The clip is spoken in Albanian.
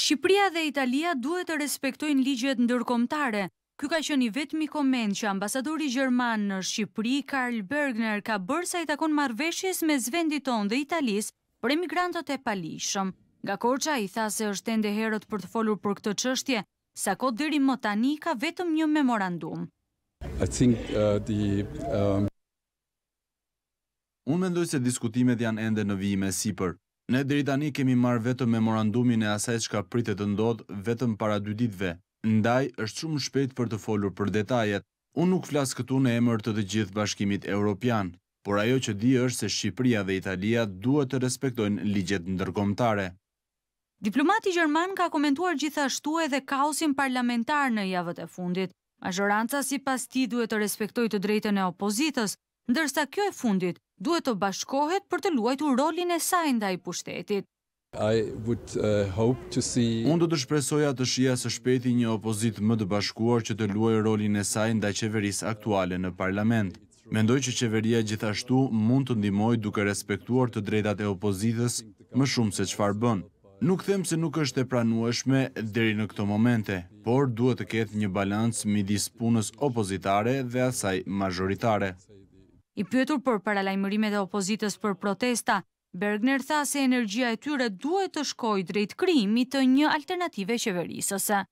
Shqipria dhe Italia duhet të respektojnë ligjet ndërkomtare. Ky ka qenë i vetmi koment që ambasadori gjerman në Shqipëri Karl Bergner ka bërë sa i takon marrveshjes me vendit tonë dhe Italisë për emigrantët e palishëm. Nga Korça i tha se është ende herët për të folur për këtë çështje, sa kohë deri më tani ka vetëm një memorandum. I think uh, the um, Unë mendoj se diskutimet janë ende në vijime sipër. Ne deri tani kemi marrë vetëm memorandumin e asaj që ka pritet të ndodhë vetëm para dy ditve. Ndaj, është shumë shpejt për të folur për detajet. Unë nuk flasë këtu në emër të të gjithë bashkimit Europian, por ajo që di është se Shqipëria dhe Italia duhet të respektojnë ligjet ndërkomtare. Diplomati Gjerman ka komentuar gjithashtu edhe kaosin parlamentar në javët e fundit. Majoranca si pas ti duhet të respektoj të drejten e opozitës, ndërsa kjo e fundit duhet të bashkohet për të luajt u rolin e sajnë da i uh, pushtetit. Unë do të shpresoja të shia së shpeti një opozit më të bashkuar që të luajt u rolin e sajnë da i qeveris aktuale në parlament. Mendoj që qeveria gjithashtu mund të ndimoj duke respektuar të drejtat e opozitës më shumë se qfarë bën. bënë. Nuk them se nuk është e pranueshme dheri në këto momente, por duhet të ketë një balancë midis punës opozitare dhe asaj majoritare. I pyetur për paralajmërimet e opozitës për protesta, Bergner tha se energjia e tyre duhet të shkoj drejt krimi të një alternative qeverisëse.